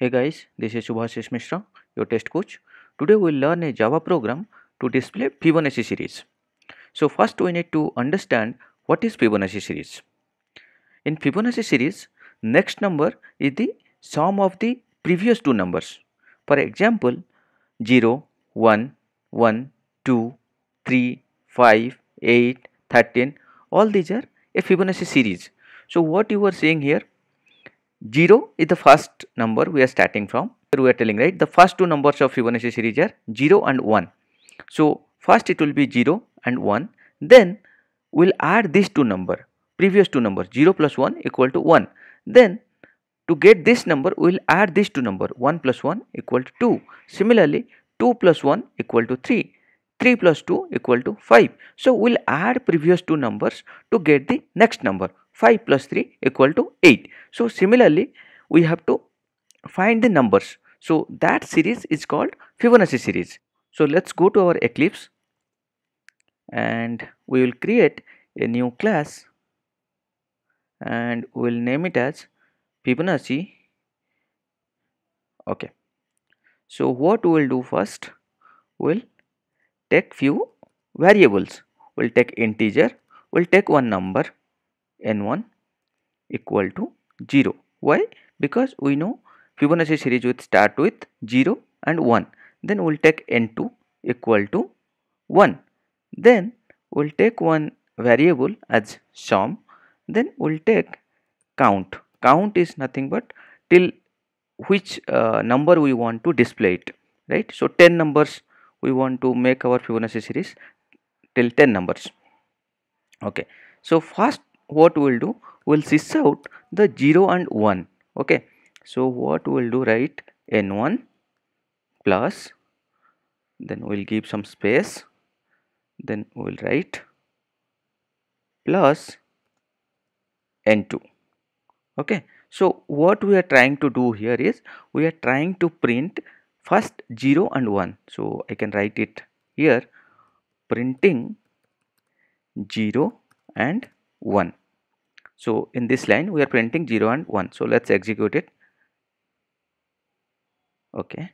Hey guys, this is Subhashish Mishra, your test coach. Today we will learn a Java program to display Fibonacci series. So first we need to understand what is Fibonacci series. In Fibonacci series, next number is the sum of the previous two numbers. For example, 0, 1, 1, 2, 3, 5, 8, 13, all these are a Fibonacci series. So what you are seeing here, 0 is the first number we are starting from. Here we are telling right the first two numbers of Fibonacci series are 0 and 1. So first it will be 0 and 1 then we'll add these two number previous two numbers 0 plus 1 equal to 1 then to get this number we'll add these two number 1 plus 1 equal to 2 similarly 2 plus 1 equal to 3 3 plus 2 equal to 5. So we'll add previous two numbers to get the next number 5 plus 3 equal to 8. So similarly we have to find the numbers. So that series is called Fibonacci series. So let's go to our Eclipse and we will create a new class and we will name it as Fibonacci. Okay. So what we will do first, we'll take few variables we'll take integer we'll take one number n1 equal to 0 why because we know Fibonacci series will start with 0 and 1 then we'll take n2 equal to 1 then we'll take one variable as sum then we'll take count count is nothing but till which uh, number we want to display it right so 10 numbers we want to make our Fibonacci series till 10 numbers okay so first what we'll do we'll seize out the 0 and 1 okay so what we'll do write n1 plus then we'll give some space then we'll write plus n2 okay so what we are trying to do here is we are trying to print first 0 and 1 so I can write it here printing 0 and 1 so in this line we are printing 0 and 1 so let's execute it okay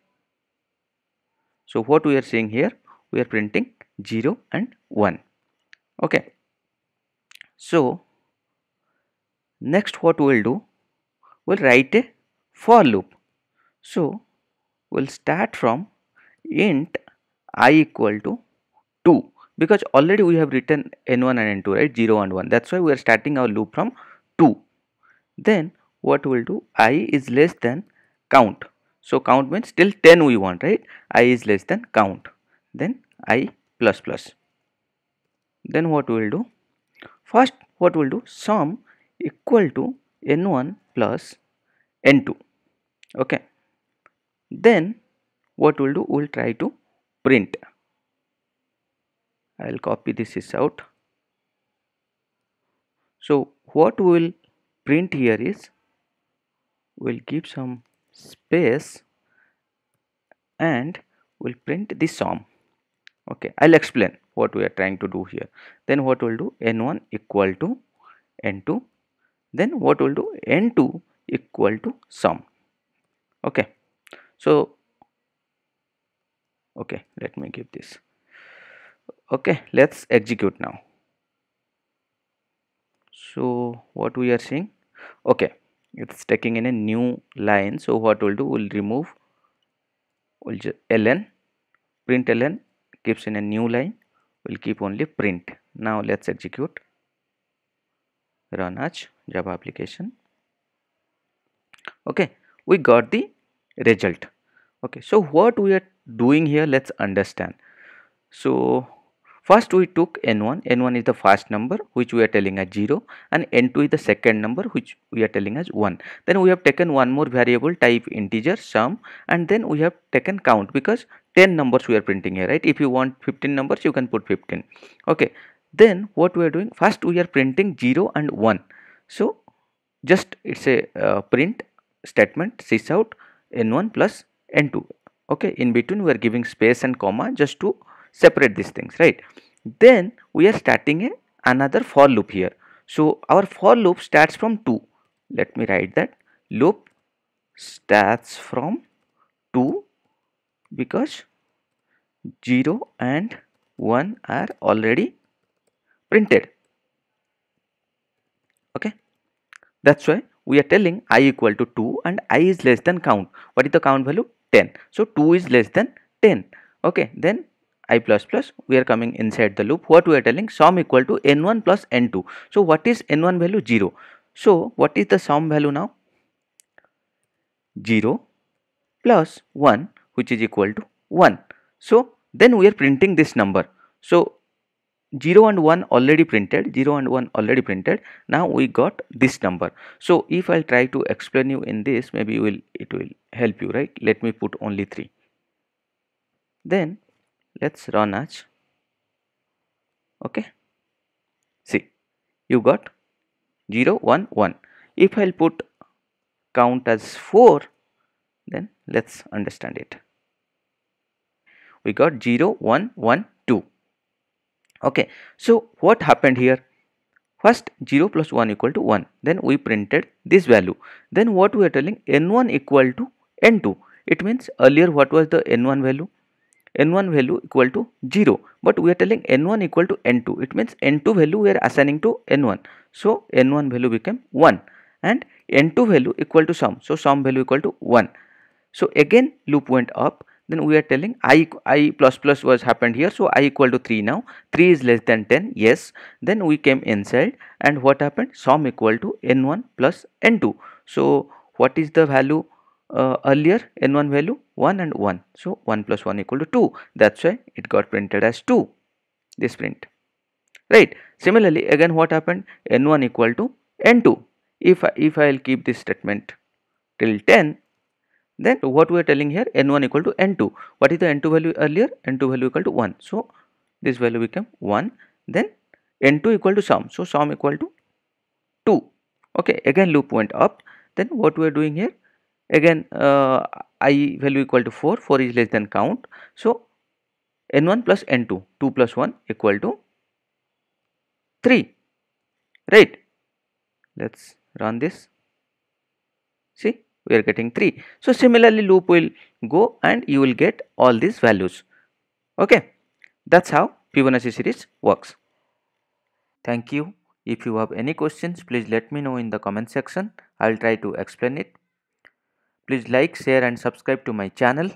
so what we are seeing here we are printing 0 and 1 okay so next what we'll do we'll write a for loop so will start from int i equal to 2 because already we have written n1 and n2 right 0 and 1 that's why we are starting our loop from 2 then what we'll do i is less than count so count means till 10 we want right i is less than count then i plus plus then what we'll do first what we'll do sum equal to n1 plus n2 okay then what we'll do we'll try to print I'll copy this is out so what we'll print here is we'll give some space and we'll print the sum okay I'll explain what we are trying to do here then what we'll do n1 equal to n2 then what we'll do n2 equal to sum okay so okay let me give this okay let's execute now so what we are seeing okay it's taking in a new line so what we'll do we'll remove we'll ln print ln keeps in a new line we'll keep only print now let's execute run as java application okay we got the result okay so what we are doing here let's understand so first we took n1 n1 is the first number which we are telling as 0 and n2 is the second number which we are telling as 1 then we have taken one more variable type integer sum and then we have taken count because 10 numbers we are printing here right if you want 15 numbers you can put 15 okay then what we are doing first we are printing 0 and 1 so just it's a uh, print statement sys out n1 plus n2 okay in between we are giving space and comma just to separate these things right then we are starting a another for loop here so our for loop starts from 2 let me write that loop starts from 2 because 0 and 1 are already printed okay that's why we are telling i equal to 2 and i is less than count. What is the count value? 10. So 2 is less than 10. Okay, then i plus plus we are coming inside the loop. What we are telling? Sum equal to n1 plus n2. So what is n1 value? 0. So what is the sum value now? 0 plus 1 which is equal to 1. So then we are printing this number. So 0 and 1 already printed 0 and 1 already printed now we got this number so if i'll try to explain you in this maybe will it will help you right let me put only 3 then let's run as okay see you got 0 1 1 if i'll put count as 4 then let's understand it we got 0 1 1 okay so what happened here first 0 plus 1 equal to 1 then we printed this value then what we are telling n1 equal to n2 it means earlier what was the n1 value n1 value equal to 0 but we are telling n1 equal to n2 it means n2 value we are assigning to n1 so n1 value became 1 and n2 value equal to sum so sum value equal to 1 so again loop went up then we are telling i i plus plus was happened here so i equal to 3 now 3 is less than 10 yes then we came inside and what happened sum equal to n1 plus n2 so what is the value uh, earlier n1 value 1 and 1 so 1 plus 1 equal to 2 that's why it got printed as 2 this print right similarly again what happened n1 equal to n2 if I, if i'll keep this statement till 10 then what we are telling here n1 equal to n2 what is the n2 value earlier n2 value equal to 1 so this value become 1 then n2 equal to sum so sum equal to 2 okay again loop went up then what we are doing here again uh, i value equal to 4 4 is less than count so n1 plus n2 2 plus 1 equal to 3 right let's run this see we are getting 3 so similarly loop will go and you will get all these values okay that's how Fibonacci series works thank you if you have any questions please let me know in the comment section i'll try to explain it please like share and subscribe to my channel